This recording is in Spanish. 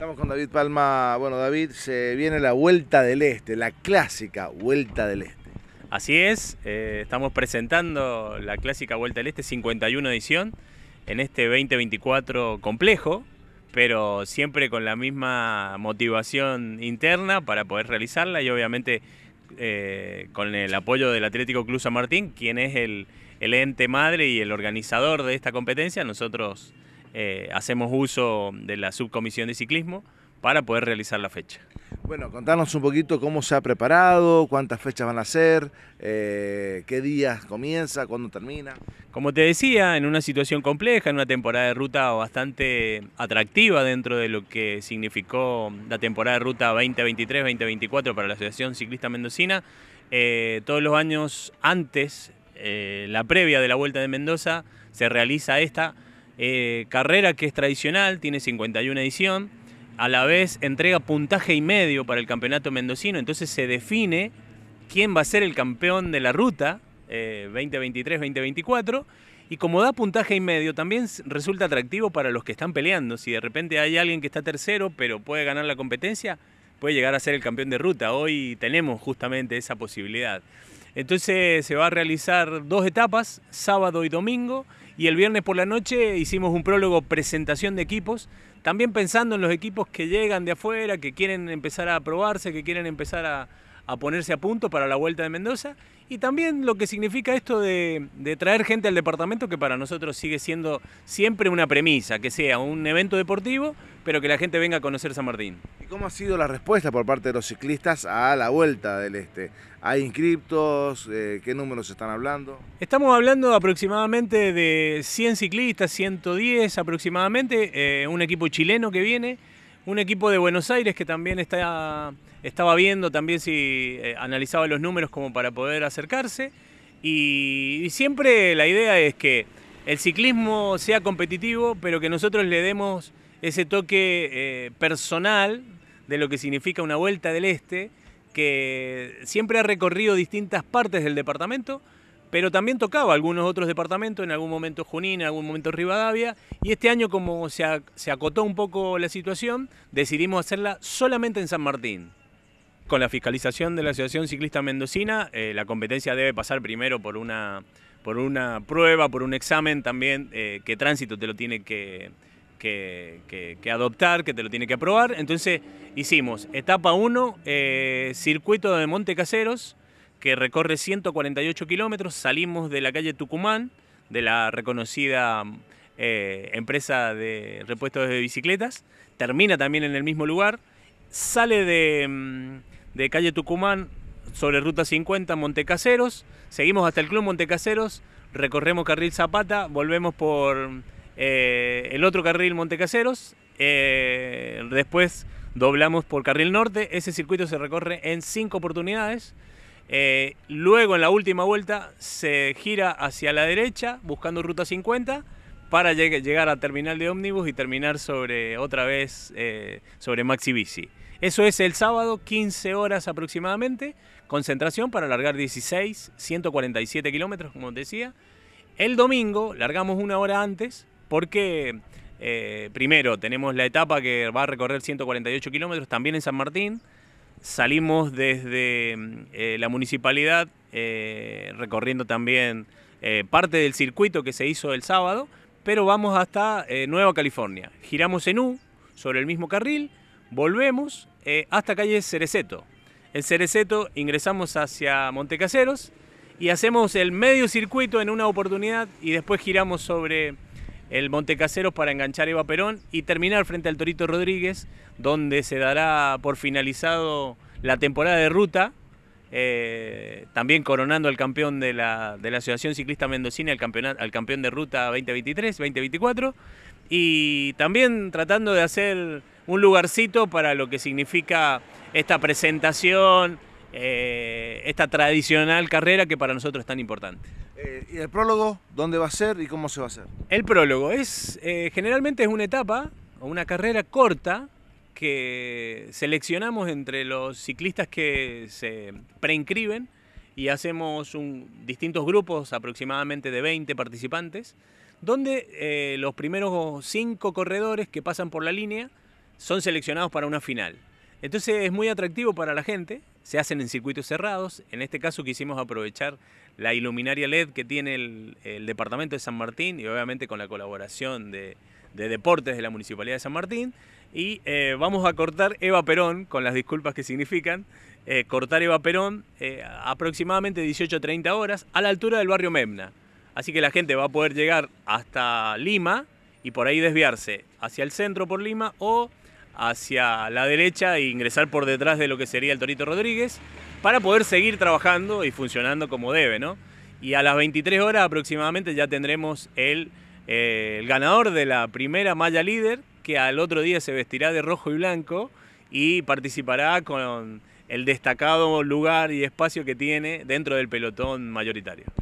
Estamos con David Palma. Bueno, David, se viene la Vuelta del Este, la clásica Vuelta del Este. Así es, eh, estamos presentando la clásica Vuelta del Este 51 edición en este 2024 complejo, pero siempre con la misma motivación interna para poder realizarla y obviamente eh, con el apoyo del Atlético Club San Martín, quien es el, el ente madre y el organizador de esta competencia, nosotros eh, hacemos uso de la subcomisión de ciclismo para poder realizar la fecha. Bueno, contanos un poquito cómo se ha preparado, cuántas fechas van a ser, eh, qué días comienza, cuándo termina. Como te decía, en una situación compleja, en una temporada de ruta bastante atractiva dentro de lo que significó la temporada de ruta 2023-2024 para la Asociación Ciclista Mendocina, eh, todos los años antes, la previa de la Vuelta de Mendoza, se realiza esta eh, carrera que es tradicional, tiene 51 edición, a la vez entrega puntaje y medio para el campeonato mendocino, entonces se define quién va a ser el campeón de la ruta 2023-2024. Eh, y como da puntaje y medio, también resulta atractivo para los que están peleando. Si de repente hay alguien que está tercero, pero puede ganar la competencia, puede llegar a ser el campeón de ruta. Hoy tenemos justamente esa posibilidad. Entonces se va a realizar dos etapas, sábado y domingo, y el viernes por la noche hicimos un prólogo presentación de equipos, también pensando en los equipos que llegan de afuera, que quieren empezar a probarse, que quieren empezar a, a ponerse a punto para la vuelta de Mendoza y también lo que significa esto de, traer gente al departamento que para nosotros sigue siendo siempre una premisa, que sea un evento deportivo, pero que la gente venga a conocer San Martín. ¿Y cómo ha sido la respuesta por parte de los ciclistas a la vuelta del Este? ¿Hay inscriptos? Eh, ¿Qué números están hablando? Estamos hablando aproximadamente de 100 ciclistas, 110 aproximadamente, eh, un equipo chileno que viene un equipo de Buenos Aires que también estaba viendo, también si eh, analizaba los números como para poder acercarse. Y, siempre la idea es que el ciclismo sea competitivo, pero que nosotros le demos ese toque eh, personal de lo que significa una vuelta del Este, que siempre ha recorrido distintas partes del departamento pero también tocaba algunos otros departamentos, en algún momento Junín, en algún momento Rivadavia, y este año como se, se acotó un poco la situación, decidimos hacerla solamente en San Martín. Con la fiscalización de la Asociación Ciclista Mendocina, eh, la competencia debe pasar primero por una, por una prueba, por un examen también, eh, que tránsito te lo tiene que, adoptar, que te lo tiene que aprobar. Entonces hicimos etapa 1, eh, circuito de Monte Caseros, que recorre 148 kilómetros. Salimos de la calle Tucumán, de la reconocida eh, empresa de repuestos de bicicletas. Termina también en el mismo lugar. Sale de, mm, calle Tucumán sobre ruta 50 Montecaseros. Seguimos hasta el Club Montecaseros. Recorremos carril Zapata. Volvemos por eh, el otro carril Montecaseros. Eh, después doblamos por carril norte. Ese circuito se recorre en cinco oportunidades. Eh, luego en la última vuelta se gira hacia la derecha buscando ruta 50 para llegar a terminal de ómnibus y terminar sobre otra vez eh, sobre Maxi Bici. Eso es el sábado, 15 horas aproximadamente, concentración para largar 16, 147 kilómetros, como decía. El domingo largamos una hora antes porque eh, primero tenemos la etapa que va a recorrer 148 kilómetros también en San Martín Salimos desde mm, eh, la municipalidad eh, recorriendo también eh, parte del circuito que se hizo el sábado, pero vamos hasta Nueva California. Giramos en U sobre el mismo carril, volvemos hasta calle Cereceto. En Cereceto ingresamos hacia Montecaseros y hacemos el medio circuito en una oportunidad y después giramos sobre el Caseros para enganchar Eva Perón y terminar frente al Torito Rodríguez, donde se dará por finalizado la temporada de ruta, eh, también coronando al campeón de la, de la Asociación Ciclista Mendocina, al, al campeón de ruta 2023-2024, y también tratando de hacer un lugarcito para lo que significa esta presentación eh, esta tradicional carrera que para nosotros es tan importante. Eh, ¿Y el prólogo? ¿Dónde va a ser y cómo se va a hacer? El prólogo es, eh, generalmente es una etapa o una carrera corta que seleccionamos entre los ciclistas que se preinscriben y hacemos distintos grupos, aproximadamente de 20 participantes, donde los primeros cinco corredores que pasan por la línea son seleccionados para una final. Entonces es muy atractivo para la gente, se hacen en circuitos cerrados, en este caso quisimos aprovechar la iluminaria LED que tiene el, departamento de San Martín y obviamente con la colaboración de, deportes de la Municipalidad de San Martín y eh, vamos a cortar Eva Perón, con las disculpas que significan, eh, cortar Eva Perón eh, aproximadamente 18-30 horas a la altura del barrio Memna. Así que la gente va a poder llegar hasta Lima y por ahí desviarse hacia el centro por Lima o hacia la derecha e ingresar por detrás de lo que sería el Torito Rodríguez para poder seguir trabajando y funcionando como debe, ¿no? Y a las 23 horas aproximadamente ya tendremos el, eh, el ganador de la primera malla líder que al otro día se vestirá de rojo y blanco y participará con el destacado lugar y espacio que tiene dentro del pelotón mayoritario.